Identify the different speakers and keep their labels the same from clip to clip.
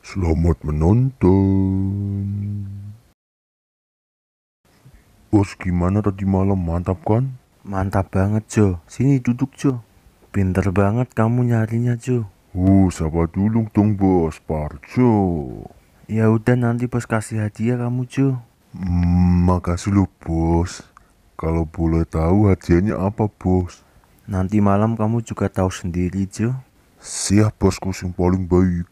Speaker 1: Selamat menonton. Bos gimana tadi malam mantap kan? Mantap banget Jo. Sini duduk Jo. Pinter banget kamu nyarinya Jo. Uh, sabar dulu dong bos Parjo. Ya udah nanti bos kasih hadiah kamu Jo. Hmm, makasih lo bos. Kalau boleh tahu hadiahnya apa bos? Nanti malam kamu juga tahu sendiri Jo. Siap bosku yang paling baik.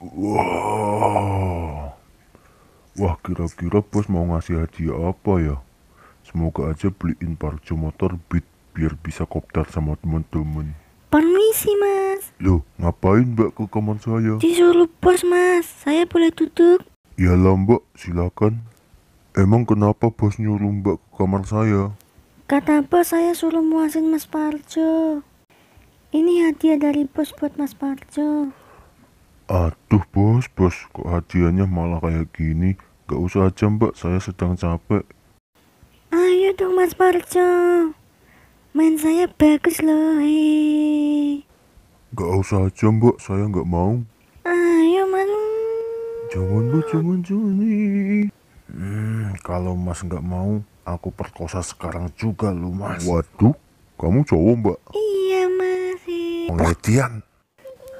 Speaker 1: Wah. Wah, kira-kira bos mau ngasih hadiah apa ya? Semoga aja beliin parjo motor Beat biar bisa kopdar sama temen-temen. Permisi, Mas. Loh, ngapain Mbak ke kamar saya? Disuruh bos, Mas. Saya boleh duduk? Iyalah, Mbak. Silakan. Emang kenapa bos nyuruh Mbak ke kamar saya? Kata bos saya suruh muasin Mas Parjo. Ini hadiah dari bos buat Mas Parjo. Aduh bos, bos kok hadiahnya malah kayak gini. Gak usah aja mbak, saya sedang capek. Ayo dong mas Parjo. Main saya bagus loh, hei. Gak usah aja mbak, saya gak mau. Ayo mas. Jangan bu, jangan, jangan. Hmm, kalau mas gak mau, aku perkosa sekarang juga lu mas. Waduh, kamu cowok mbak? Iya mas. Pengertian.